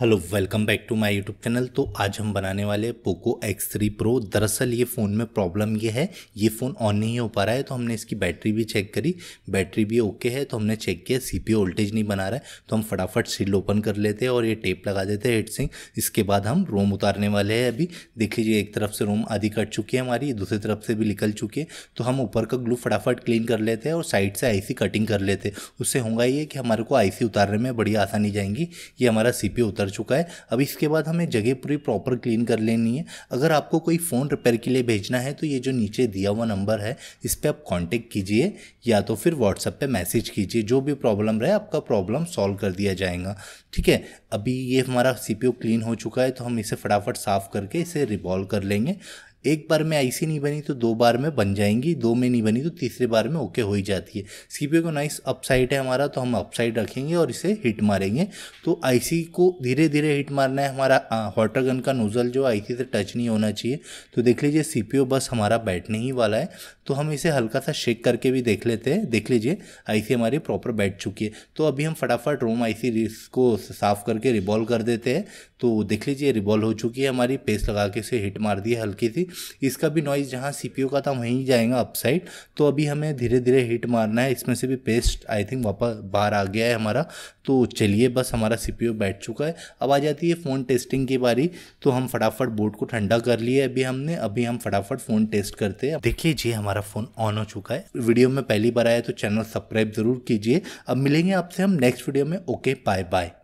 hello welcome back to my YouTube channel तो आज हम बनाने वाले पोको एक्स थ्री प्रो दरअसल ये फ़ोन में प्रॉब्लम ये है ये फ़ोन ऑन नहीं हो पा रहा है तो हमने इसकी बैटरी भी चेक करी बैटरी भी ओके है तो हमने चेक किया पी वोल्टेज नहीं बना रहा है तो हम फटाफट सील ओपन कर लेते हैं और ये टेप लगा देते हैं हेड सिंह इसके बाद हम रोम उतारने वाले हैं अभी देख लीजिए एक तरफ से रोम आधी कट चुकी है हमारी दूसरी तरफ से भी निकल चुकी है तो हम ऊपर का ग्लू फटाफट क्लीन कर लेते हैं और साइड से आई कटिंग कर लेते हैं उससे होगा ये कि हमारे को आई उतारने में बड़ी आसानी जाएंगी ये हमारा सी उतर चुका है अब इसके बाद हमें जगह पूरी प्रॉपर क्लीन कर लेनी है अगर आपको कोई फ़ोन रिपेयर के लिए भेजना है तो ये जो नीचे दिया हुआ नंबर है इस पर आप कॉन्टेक्ट कीजिए या तो फिर व्हाट्सएप पर मैसेज कीजिए जो भी प्रॉब्लम रहे आपका प्रॉब्लम सॉल्व कर दिया जाएगा ठीक है अभी ये हमारा सी क्लीन हो चुका है तो हम इसे फटाफट साफ़ करके इसे रिवॉल्व कर लेंगे एक बार में आईसी नहीं बनी तो दो बार में बन जाएंगी दो में नहीं बनी तो तीसरे बार में ओके हो ही जाती है सीपीयू को नाइस अपसाइड है हमारा तो हम अपसाइड रखेंगे और इसे हिट मारेंगे तो आईसी को धीरे धीरे हिट मारना है हमारा हॉटर गन का नोज़ल जो आईसी से टच नहीं होना चाहिए तो देख लीजिए सीपीयू बस हमारा बैठने ही वाला है तो हम इसे हल्का सा शेक करके भी देख लेते हैं देख लीजिए आई हमारी प्रॉपर बैठ चुकी है तो अभी हम फटाफट रोम आईसी को साफ करके रिबॉल कर देते हैं तो देख लीजिए रिबॉल हो चुकी है हमारी पेस्ट लगा के इसे हिट मार दी है हल्की सी इसका भी नॉइज़ जहाँ सी का था वहीं जाएगा अपसाइड तो अभी हमें धीरे धीरे हिट मारना है इसमें से भी पेस्ट आई थिंक वापस बाहर आ गया है हमारा तो चलिए बस हमारा सी बैठ चुका है अब आ जाती है फ़ोन टेस्टिंग की बारी तो हम फटाफट बोर्ड को ठंडा कर लिए अभी हमने अभी हम फटाफट फ़ोन टेस्ट करते हैं देखिए जी हमारा फ़ोन ऑन हो चुका है वीडियो में पहली बार आया तो चैनल सब्सक्राइब ज़रूर कीजिए अब मिलेंगे आपसे हम नेक्स्ट वीडियो में ओके बाय बाय